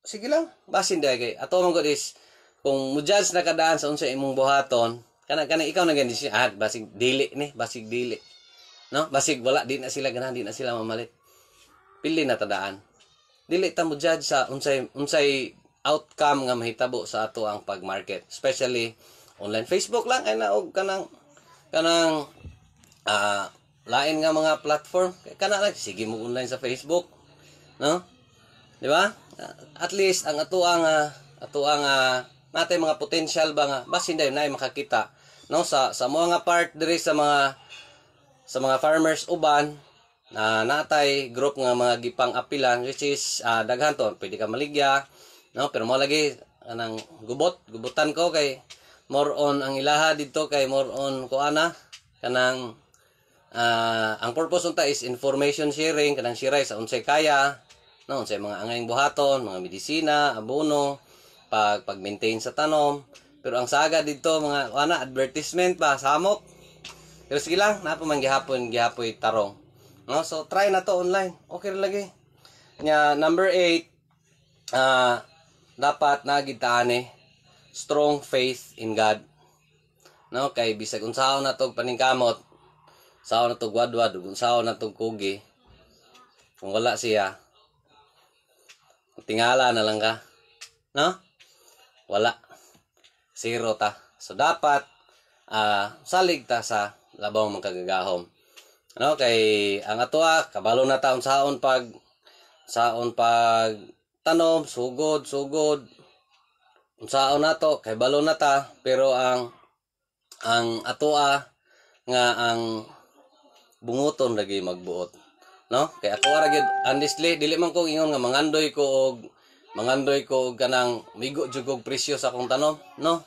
sige lang, basin dai kay ato man is kung mujudge na kadaan sa unsa imong buhaton, kana kana ikaw na gani siya, ah, basig dili ni, basig dili. No? Basig wala di na sila ganahan, di na sila mamalit. Pili na tadaan dili ta mo judge sa unsay unsay outcome nga mahitabo sa ato ang pagmarket Especially online Facebook lang ay naog kanang kanang uh, lain nga mga platform kana lang sige mo online sa Facebook no di ba at least ang ato ang uh, ato ang uh, natay mga potential ba nga basin dayon nay makakita no sa sa mga part diri sa mga sa mga farmers uban na uh, natay group nga mga gipang apilan which is uh, daghan ton pwede ka maligya no pero mo lagi anang gubot gubutan ko kay more on ang ilaha dito kay more on ko ana kanang uh, ang purpose unta is information sharing kanang share sa unsay kaya no unsay mga angayng buhaton mga medisina abono pag pag maintain sa tanom pero ang saga dito mga ana advertisement pa samok pero sige lang na pa man gihapon gihapoy tarong No, so try na to online. Okay lang lagi. Nya number 8 uh, ah, dapat nagitaan eh strong faith in God. No, kay bisag unsaon na tog paningkamot, sao na tog wadwad, unsaon na tog kugi. Kung wala siya, tingala na lang ka. No? Wala. Zero ta. So dapat uh, salig ta sa labaw mga kagagahom no kay ang atoa ah, kabalo na taon saon pag saon pag tanom sugod sugod unsaon nato kay balo na ta pero ang ang atoa ah, nga ang bunguton lagi magbuot no kay ako ra ah, gyud honestly dili man ko ingon nga mangandoy ko og mangandoy ko og kanang migo jud og presyo sa akong tanom no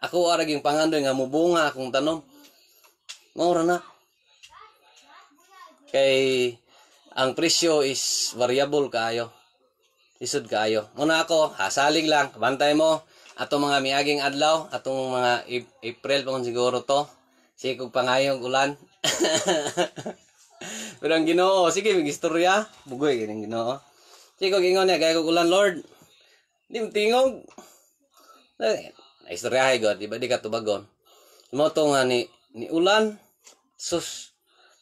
ako ra gyud pangandoy nga mubunga akong tanom mao ra na kay ang presyo is variable kaayo isod kaayo muna ako hasaling lang bantay mo Atong mga miaging adlaw atong mga April pa siguro to sikog pangayong ulan [laughs] pero ang Ginoo sige mig istorya bugoy ang Ginoo sikog ingon niya kay kog ulan Lord di mo tingog eh, na istorya ay God di ba di ka tubagon mo to nga ni ni ulan sus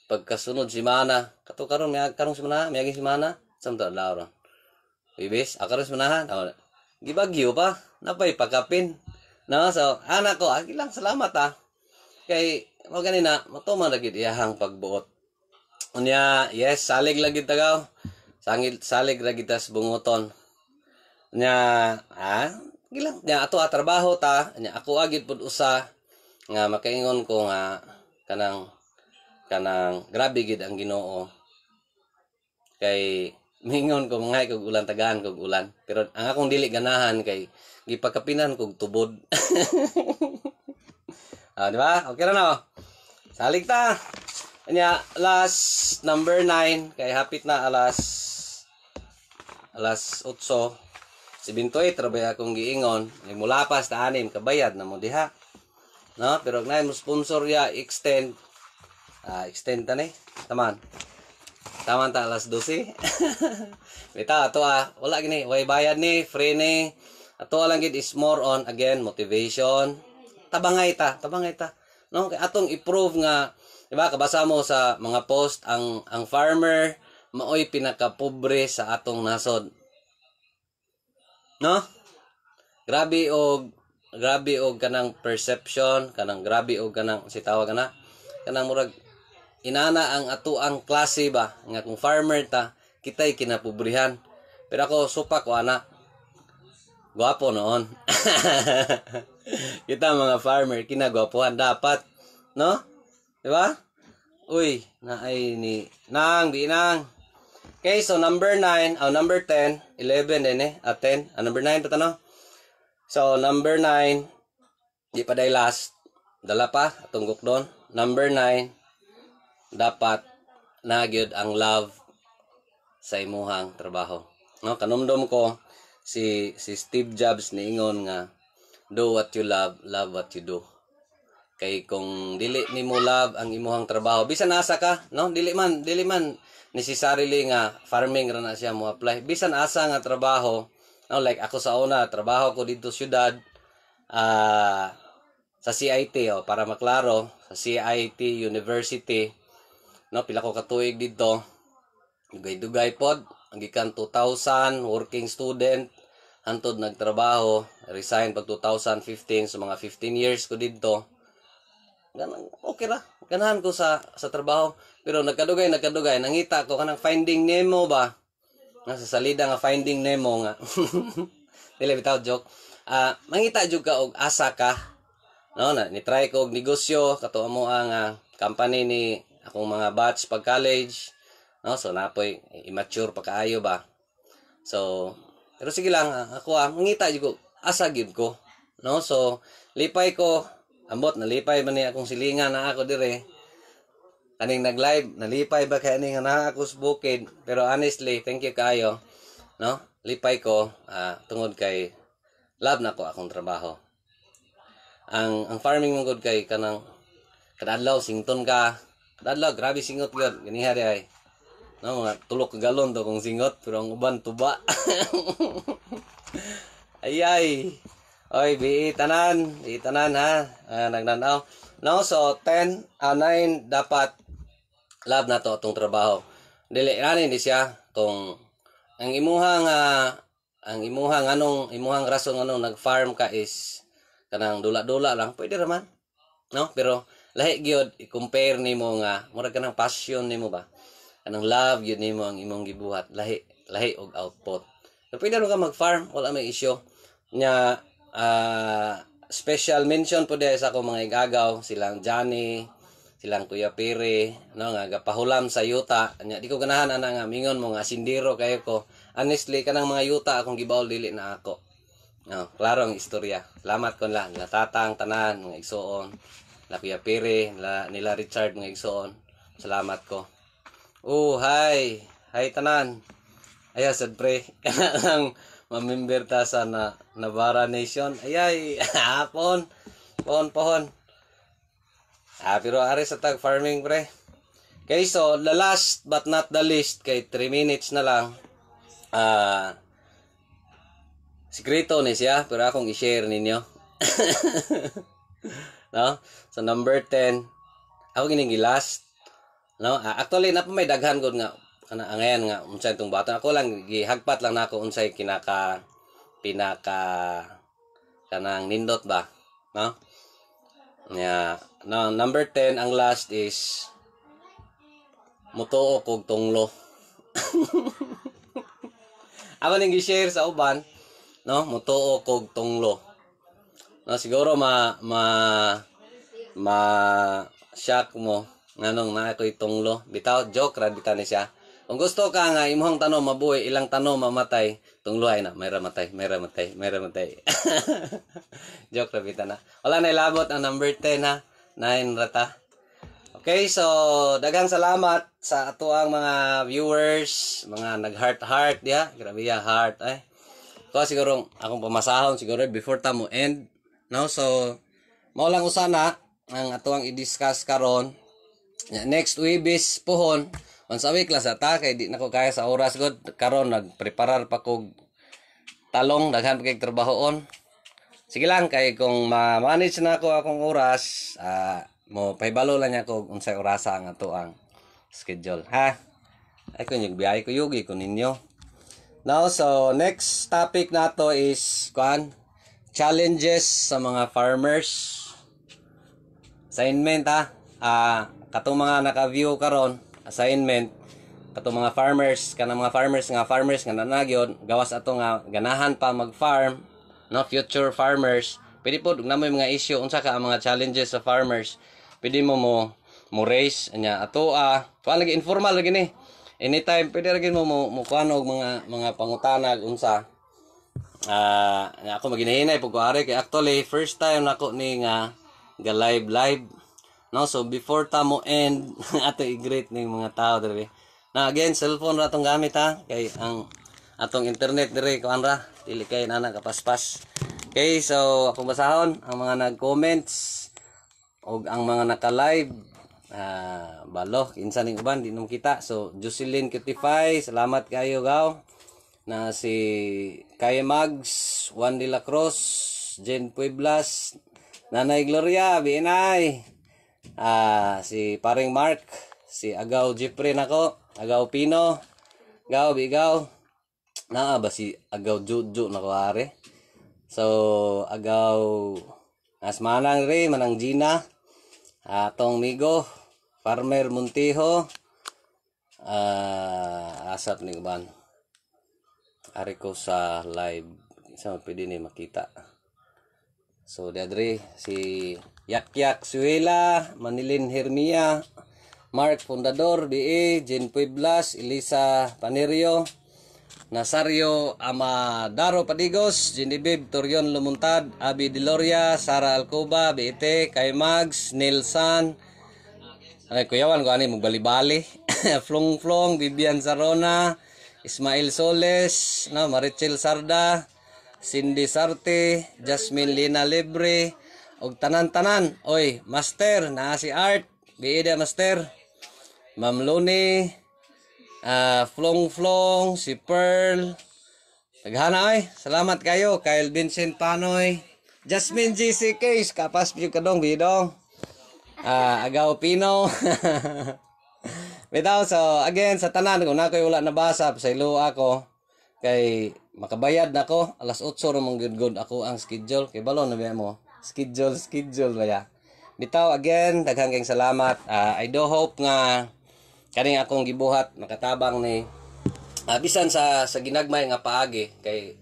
pagkasunod simana kato karon may karong simana may simana samtod adlaw ron bibis akaron simanahan oh, gibagyo pa napay pagkapin no so anak ko agi ah, lang salamat ah kay mo ganina matuman lagi gid iyahang pagbuot unya yes salig lagi gid tagaw sangil salig lagi tas bungoton nya ah gilang nya ato a ah, trabaho ta nya ako agid ah, pud usa nga makaingon ko nga kanang kanang grabe gid ang Ginoo kay [laughs] mingon ko mga kog ulan tagaan kog ulan pero ang akong dili ganahan kay gipakapinan kog tubod [laughs] ah di ba okay ra na oh salik ta nya last number 9 kay hapit na alas alas 8 78 rabay akong giingon mulapas ta anim kabayad na mo diha no pero na mo sponsor ya extend uh, extend tani taman taman ta alas 12 [laughs] bitaw ato ah wala gini way bayad ni free ni ato lang gid is more on again motivation tabangay ta tabangay ta no kay atong i-prove nga di ba kabasa mo sa mga post ang ang farmer maoy pinaka pobre sa atong nasod no grabe og grabe og kanang perception kanang grabe og kanang si tawag na kanang murag inana ang atuang klase ba nga kung farmer ta kitay kinapobrihan pero ako supa ko ana guapo noon [laughs] kita mga farmer kinagwapuhan dapat no di ba uy na ay ni nang di nang okay so number 9 oh number 10 11 din eh at 10 ah, number 9 pa no so number 9 di pa day last dala pa tunggok doon number 9 dapat nagyod ang love sa imuhang trabaho. No, kanumdom ko si si Steve Jobs niingon nga do what you love, love what you do. Kay kung dili ni mo love ang imuhang trabaho, bisan asa ka, no? Dili man, dili man necessarily nga farming ra na siya mo apply. Bisan asa nga trabaho, no? Like ako sa una, trabaho ko dito sa syudad uh, sa CIT oh, para maklaro, sa CIT University no pila ko katuig dito dugay-dugay pod ang gikan 2000 working student hantod nagtrabaho resign pag 2015 so mga 15 years ko dito ganang okay ra ganahan ko sa sa trabaho pero nagkadugay nagkadugay nangita ko kanang finding Nemo ba nasa salida nga finding Nemo nga [laughs] dili bitaw joke ah uh, mangita jud ka og asa ka no na ni try ko og negosyo kato mo ang uh, company ni akong mga batch pag college no so napoy immature pa kaayo ba so pero sige lang ah, ako ang ah, ngita jud ko asa gib ko no so lipay ko ambot nalipay man ni akong silingan na ako dire kaning nag live nalipay ba kay aning na ako sa bukid pero honestly thank you kaayo. no lipay ko uh, tungod kay love na ko akong trabaho ang ang farming mong good kay kanang kadadlaw sington ka Dadlaw, grabe singot yun. hari ay. No, mga tulok galon to kung singot. Pero ang uban, tuba. [laughs] ay ay. Oy, bi tanan. Bi tanan ha. Ah, nagnanaw. No, so 10, uh, 9 dapat lab na to itong trabaho. Dili, rani di siya. Kung ang imuhang uh, ang imuhang anong imuhang rason anong nag-farm ka is kanang dula-dula lang pwede raman no pero lahi gyud i-compare nimo nga mura ka kanang passion nimo ba anang love gyud nimo ang imong gibuhat lahi lahi og output so pwede ka mag-farm wala may issue nya uh, special mention po dahil sa akong mga igagaw silang Johnny silang Kuya Pere no nga gapahulam sa yuta nya di ko ganahan ana nga mingon mo nga sindiro kayo ko honestly kanang mga yuta akong gibawol dili na ako no, klaro ang istorya salamat kon lang natatang tanan ng igsuon nila Kuya Piri, nila, nila Richard, mga igsoon. Salamat ko. Oh, hi! Hi, tanan! Aya, sad [laughs] ang mamimber ta sa na, Navarra Nation. Ayay, [laughs] hapon. Pohon, pohon. Ah, pero ari sa tag farming, pre. Okay, so, the last but not the least, kay 3 minutes na lang. Ah, uh, Sikreto ni siya, pero akong i-share ninyo. [laughs] no so number 10 ako last, no actually na pa may daghan gud nga ana angayan nga unsay tong bata ako lang gihagpat lang nako unsay kinaka pinaka kanang nindot ba no yeah no number 10 ang last is mutuo kog tunglo [laughs] ako ning gi-share sa uban no mutuo kog tunglo na siguro ma ma ma shock mo nganong na ako'y tunglo bitaw joke ra bitaw siya kung gusto ka nga imong tanom mabuhay ilang tanom mamatay tunglo ay na may ramatay may ramatay may ramatay [laughs] joke ra bitaw na wala na ilabot ang number 10 na 9 rata Okay, so daghang salamat sa ato ang mga viewers, mga nag-heart-heart, ya. Yeah? Grabe ya, heart, eh. Ito siguro akong pamasahon, siguro before ta mo end, No? So, mao lang usana ang ato i-discuss karon. Next week is pohon. Once a week lang sa ta kay di nako kaya sa oras god karon nagpreparar pa kog talong daghan kay trabahoon. Sige lang kay kung ma-manage na ako akong oras, uh, mo paibalo lang niya kog unsay orasa ang ato schedule ha. Ay kun yung biyay ko yugi ko ninyo. Now so next topic nato is kuan challenges sa mga farmers. Assignment ha. Ah, katong mga naka-view karon, assignment katong mga farmers, kanang mga farmers nga farmers nga nanagyon, gawas ato nga ganahan pa mag-farm, no future farmers. Pwede po na may mga issue unsa ka ang mga challenges sa farmers. Pwede mo mo mo raise nya ato ah, kuan lagi informal lagi ni. Anytime pwede lagi mo mo, mo kuan og mga mga pangutanag unsa uh, ako maginahinay po kuhari kay actually first time nako ni nga ga live live no so before ta mo end [laughs] ato i-greet ning mga tao dere na again cellphone ra tong gamit ha kay ang atong internet dere kuan ra dili kay nana kapaspas okay so ako basahon ang mga nag-comments og ang mga naka-live uh, balo kinsa ning uban di kita so Jocelyn Cutify salamat kayo gaw na si kaya Mags, Juan de la Cruz, Jen Pueblas, Nanay Gloria, Binay, ah, si Paring Mark, si Agaw Jeffrey nako, Agaw Pino, Gaw Bigaw, naa ba si Agaw Juju nako are. So, Agaw Asmanang manang re, manang Gina, atong Migo, Farmer Muntiho, ah, asap ni Ban ari ko sa live sa pwede ni makita so diadre si Yak Yak Suela Manilin Hermia Mark Fundador DE Jen Pueblas Elisa Panerio Nasario Amadaro Padigos Genevieve Torion Lumuntad Abi Deloria Sara Alcoba BT Kay Mags Nelson ay kuyawan ko ani magbali-bali [coughs] Flong Flong Bibian Sarona Ismail Soles, no, Marichel Sarda, Cindy Sarte, Jasmine Lina Libre, og tanan-tanan. Oy, Master, na si Art, biida Master. Ma'am Luni, uh, Flong Flong, si Pearl. Taghana oy, salamat kayo, Kyle Vincent Panoy. Jasmine GC Case, kapas pyo kadong bidong. Ah, uh, Agaw Pino. [laughs] Without so again sa tanan ko na kay wala nabasa sa ilo ako kay makabayad na ko alas 8 ra mong good good ako ang schedule kay balon, na mo schedule schedule baya bitaw again daghang kayong salamat uh, I do hope nga kaning akong gibuhat makatabang ni uh, bisan sa sa ginagmay nga paagi kay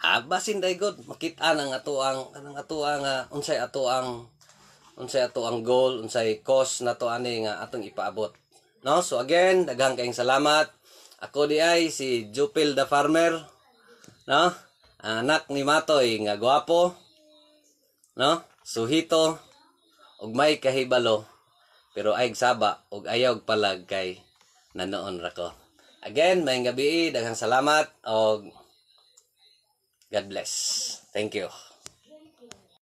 habasin day good, makita nang ato ang ang ato ang uh, unsay ato ang unsay ato ang goal unsay cause na to ani nga atong ipaabot No? So again, daghang kayong salamat. Ako di ay si Jupil the Farmer. No? Anak ni Matoy nga gwapo. No? Suhito ug may kahibalo. Pero ay saba ug ayaw palag kay nanoon ra ko. Again, may gabi, daghang salamat og God bless. Thank you.